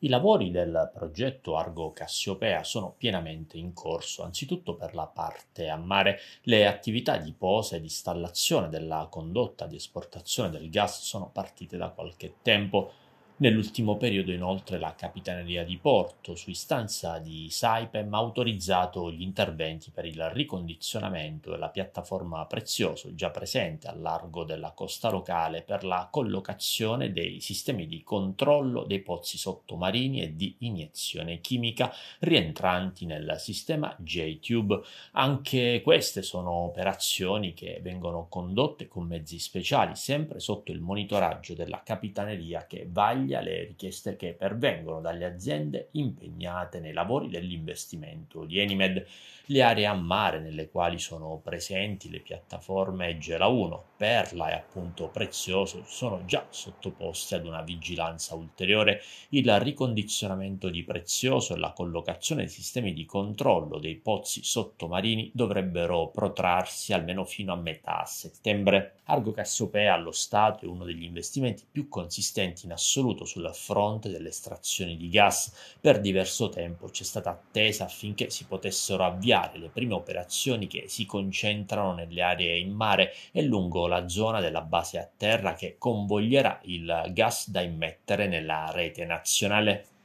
I lavori del progetto Argo Cassiopea sono pienamente in corso, anzitutto per la parte a mare. Le attività di posa e di installazione della condotta di esportazione del gas sono partite da qualche tempo. Nell'ultimo periodo inoltre la Capitaneria di Porto, su istanza di Saipem, ha autorizzato gli interventi per il ricondizionamento della piattaforma Prezioso già presente a largo della costa locale per la collocazione dei sistemi di controllo dei pozzi sottomarini e di iniezione chimica rientranti nel sistema J-Tube. Anche queste sono operazioni che vengono condotte con mezzi speciali, sempre sotto il monitoraggio della Capitaneria che vaglia Italia le richieste che pervengono dalle aziende impegnate nei lavori dell'investimento di Enimed, le aree a mare nelle quali sono presenti le piattaforme Gela 1, Perla e appunto Prezioso sono già sottoposte ad una vigilanza ulteriore, il ricondizionamento di Prezioso e la collocazione dei sistemi di controllo dei pozzi sottomarini dovrebbero protrarsi almeno fino a metà settembre. Argo Cassiopea allo Stato è uno degli investimenti più consistenti in assoluto seduto sul fronte delle estrazioni di gas. Per diverso tempo c'è stata attesa affinché si potessero avviare le prime operazioni che si concentrano nelle aree in mare e lungo la zona della base a terra che convoglierà il gas da immettere nella rete nazionale.